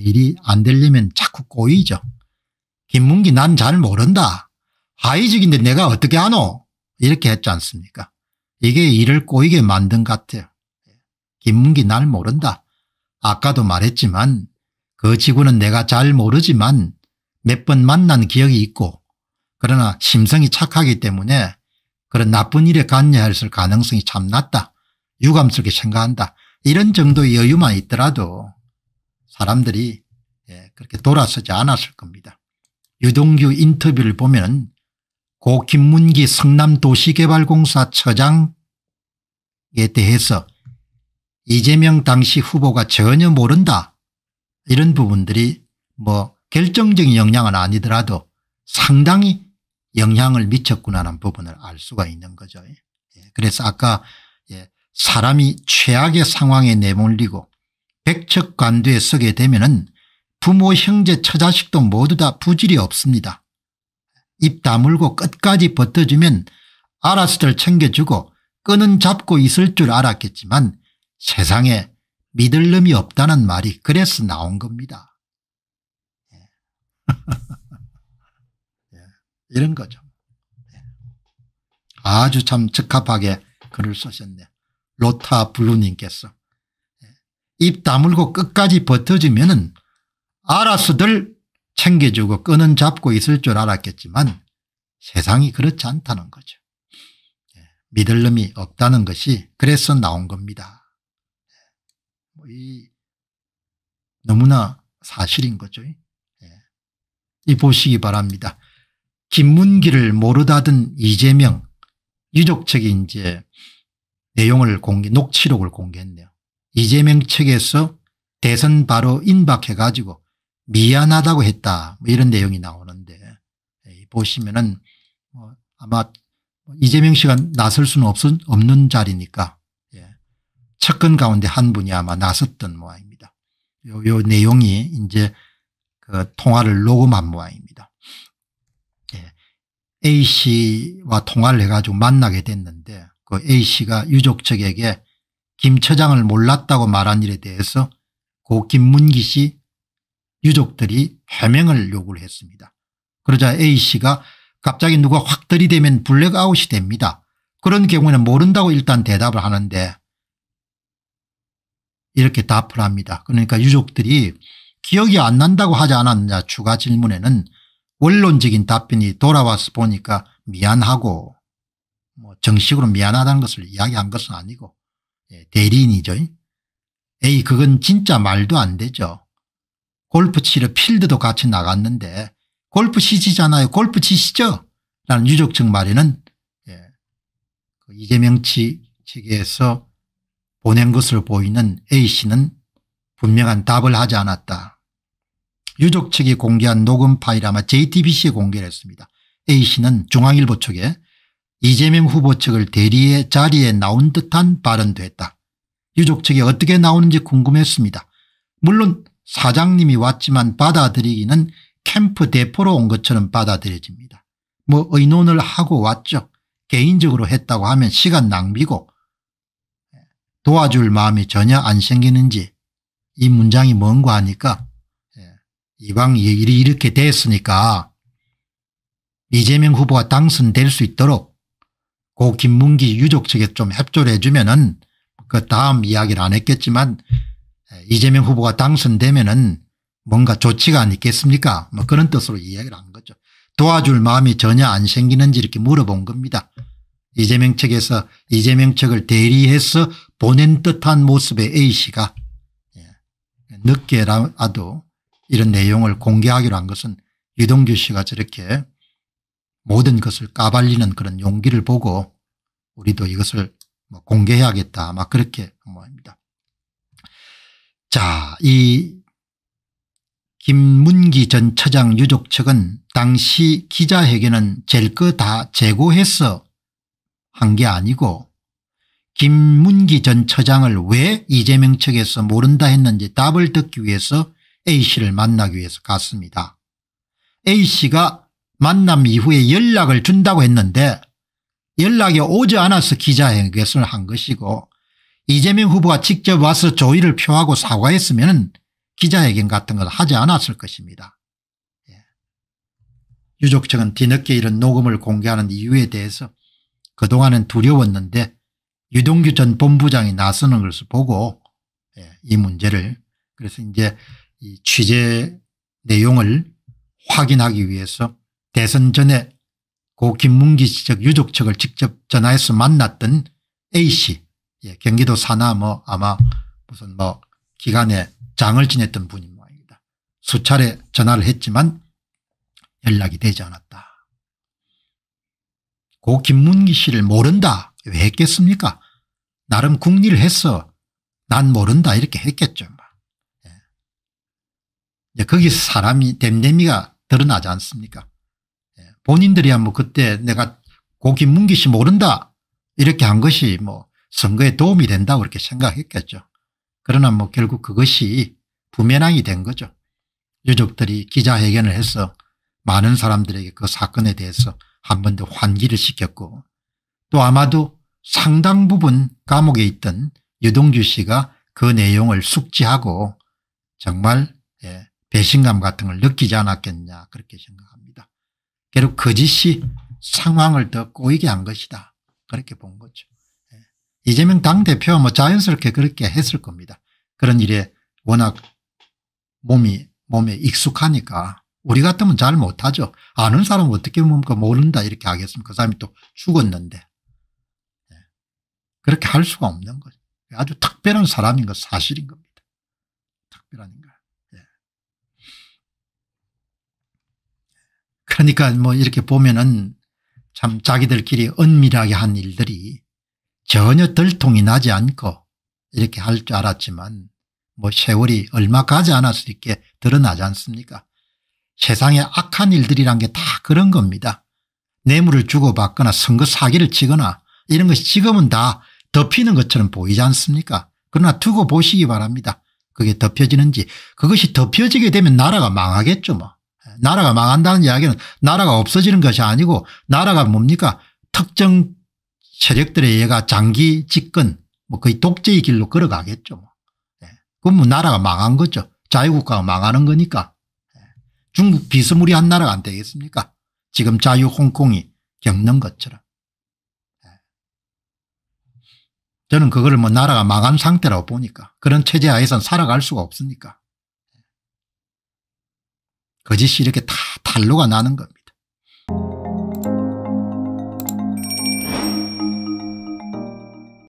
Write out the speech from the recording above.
일이 안 되려면 자꾸 꼬이죠. 김문기 난 잘 모른다. 하위직인데 내가 어떻게 아노? 이렇게 했지 않습니까? 이게 일을 꼬이게 만든 같아요. 김문기 날 모른다. 아까도 말했지만 그 지구는 내가 잘 모르지만 몇 번 만난 기억이 있고 그러나 심성이 착하기 때문에 그런 나쁜 일에 관여했을 가능성이 참 낮다. 유감스럽게 생각한다. 이런 정도의 여유만 있더라도 사람들이 예, 그렇게 돌아서지 않았을 겁니다. 유동규 인터뷰를 보면 고 김문기 성남도시개발공사 처장에 대해서 이재명 당시 후보가 전혀 모른다 이런 부분들이 뭐 결정적인 영향은 아니더라도 상당히 영향을 미쳤구나 하는 부분을 알 수가 있는 거죠. 예, 그래서 아까 예, 사람이 최악의 상황에 내몰리고 백척관두에 서게 되면 부모 형제 처자식도 모두 다 부질이 없습니다. 입 다물고 끝까지 버텨주면 알아서들 챙겨주고 끈은 잡고 있을 줄 알았겠지만 세상에 믿을 놈이 없다는 말이 그래서 나온 겁니다. 예. 예. 이런 거죠. 예. 아주 참 적합하게 글을 쓰셨네. 로타 블루님께서 입 다물고 끝까지 버텨주면 은 알아서들 챙겨주고 끈은 잡고 있을 줄 알았겠지만 세상이 그렇지 않다는 거죠. 예, 믿을 놈이 없다는 것이 그래서 나온 겁니다. 예, 뭐 이 너무나 사실인 거죠. 예, 이 보시기 바랍니다. 김문기를 모르다던 이재명 유족 측이 이제 내용을 공개, 녹취록을 공개했네요. 이재명 측에서 대선 바로 임박해 가지고 미안하다고 했다 뭐 이런 내용이 나오는데 예, 보시면은 뭐 아마 뭐 이재명 씨가 나설 수는 없, 없는 자리니까 예. 측근 가운데 한 분이 아마 나섰던 모양입니다. 요, 요 내용이 이제 그 통화를 녹음한 모양입니다. 예. A 씨와 통화를 해가지고 만나게 됐는데 그 A 씨가 유족 측에게 김 처장을 몰랐다고 말한 일에 대해서 고 김문기 씨 유족들이 해명을 요구를 했습니다. 그러자 A씨가 갑자기 누가 확 들이대면 블랙아웃이 됩니다. 그런 경우에는 모른다고 일단 대답을 하는데 이렇게 답을 합니다. 그러니까 유족들이 기억이 안 난다고 하지 않았느냐 추가 질문에는 원론적인 답변이 돌아와서 보니까 미안하고 뭐 정식으로 미안하다는 것을 이야기한 것은 아니고 예, 대리인이죠. 에이 그건 진짜 말도 안 되죠. 골프 치러 필드도 같이 나갔는데 골프 시잖아요 골프 치시죠. 라는 유족 측 말에는 이재명 측에서 보낸 것으로 보이는 A씨는 분명한 답을 하지 않았다. 유족 측이 공개한 녹음 파일 아마 JTBC에 공개를 했습니다. A씨는 중앙일보 측에 이재명 후보 측을 대리의 자리에 나온 듯한 발언도 했다. 유족 측이 어떻게 나오는지 궁금했습니다. 물론 사장님이 왔지만 받아들이기는 캠프 대포로 온 것처럼 받아들여집니다. 뭐 의논을 하고 왔죠. 개인적으로 했다고 하면 시간 낭비고 도와줄 마음이 전혀 안 생기는지 이 문장이 뭔가 하니까 예, 이방 일이 이렇게 됐으니까 이재명 후보가 당선될 수 있도록 고 그 김문기 유족 측에 좀 협조를 해 주면은 그 다음 이야기를 안 했겠지만 이재명 후보가 당선되면은 뭔가 조치가 안 있겠습니까 뭐 그런 뜻으로 이야기를 한 거죠. 도와줄 마음이 전혀 안 생기는지 이렇게 물어본 겁니다. 이재명 측에서 이재명 측을 대리해서 보낸 듯한 모습의 A씨가 예, 늦게라도 이런 내용을 공개하기로 한 것은 유동규 씨가 저렇게 모든 것을 까발리는 그런 용기를 보고 우리도 이것을 뭐 공개해야겠다 막 그렇게 뭐합니다 자, 이 김문기 전 처장 유족 측은 당시 기자회견은 젤 거다 그 재고해서 한 게 아니고 김문기 전 처장을 왜 이재명 측에서 모른다 했는지 답을 듣기 위해서 A씨를 만나기 위해서 갔습니다. A씨가 만남 이후에 연락을 준다고 했는데 연락이 오지 않아서 기자회견을 한 것이고 이재명 후보가 직접 와서 조의를 표하고 사과했으면 기자회견 같은 걸 하지 않았을 것입니다. 예. 유족 측은 뒤늦게 이런 녹음을 공개하는 이유에 대해서 그동안은 두려웠는데 유동규 전 본부장이 나서는 것을 보고 예, 이 문제를 그래서 이제 취재 내용을 확인하기 위해서 대선 전에 고 김문기 씨적 유족 측을 직접 전화해서 만났던 A씨 예, 경기도 사나 뭐 아마 무슨 뭐 기간에 장을 지냈던 분인 모양입니다. 수차례 전화를 했지만 연락이 되지 않았다. 고 김문기 씨를 모른다 왜 했겠습니까 나름 국리를 했어 난 모른다 이렇게 했겠죠. 예. 거기서 사람이 댐댐이가 드러나지 않습니까 본인들이야 뭐 그때 내가 고기 문기시 모른다 이렇게 한 것이 뭐 선거에 도움이 된다고 그렇게 생각했겠죠. 그러나 뭐 결국 그것이 부메랑이 된 거죠. 유족들이 기자회견을 해서 많은 사람들에게 그 사건에 대해서 한 번 더 환기를 시켰고 또 아마도 상당 부분 감옥에 있던 유동주 씨가 그 내용을 숙지하고 정말 예, 배신감 같은 걸 느끼지 않았겠냐 그렇게 생각합니다. 결국 거짓이 상황을 더 꼬이게 한 것이다. 그렇게 본 거죠. 예. 이재명 당대표가 뭐 자연스럽게 그렇게 했을 겁니다. 그런 일에 워낙 몸이, 몸에 익숙하니까 우리 같으면 잘 못하죠. 아는 사람 어떻게 뭡니까 모른다 이렇게 하겠습니까. 그 사람이 또 죽었는데. 예. 그렇게 할 수가 없는 거죠. 아주 특별한 사람인 건 사실인 겁니다. 특별한 인간. 그러니까 뭐 이렇게 보면은 참 자기들끼리 은밀하게 한 일들이 전혀 덜통이 나지 않고 이렇게 할 줄 알았지만 뭐 세월이 얼마 가지 않아서 이게 드러나지 않습니까 세상에 악한 일들이란 게 다 그런 겁니다. 뇌물을 주고받거나 선거 사기를 치거나 이런 것이 지금은 다 덮이는 것처럼 보이지 않습니까 그러나 두고 보시기 바랍니다. 그게 덮여지는지 그것이 덮여지게 되면 나라가 망하겠죠 뭐. 나라가 망한다는 이야기는 나라가 없어지는 것이 아니고 나라가 뭡니까 특정 세력들에 의해가 장기 집권 뭐 거의 독재의 길로 걸어가겠죠. 네. 뭐. 예. 그럼 뭐 나라가 망한 거죠. 자유국가가 망하는 거니까. 네. 중국 비스무리한 나라가 안 되겠습니까 지금 자유 홍콩이 겪는 것처럼. 예. 저는 그거를 뭐 나라가 망한 상태라고 보니까 그런 체제 하에선 살아갈 수가 없으니까. 거짓이 이렇게 다 탄로가 나는 것.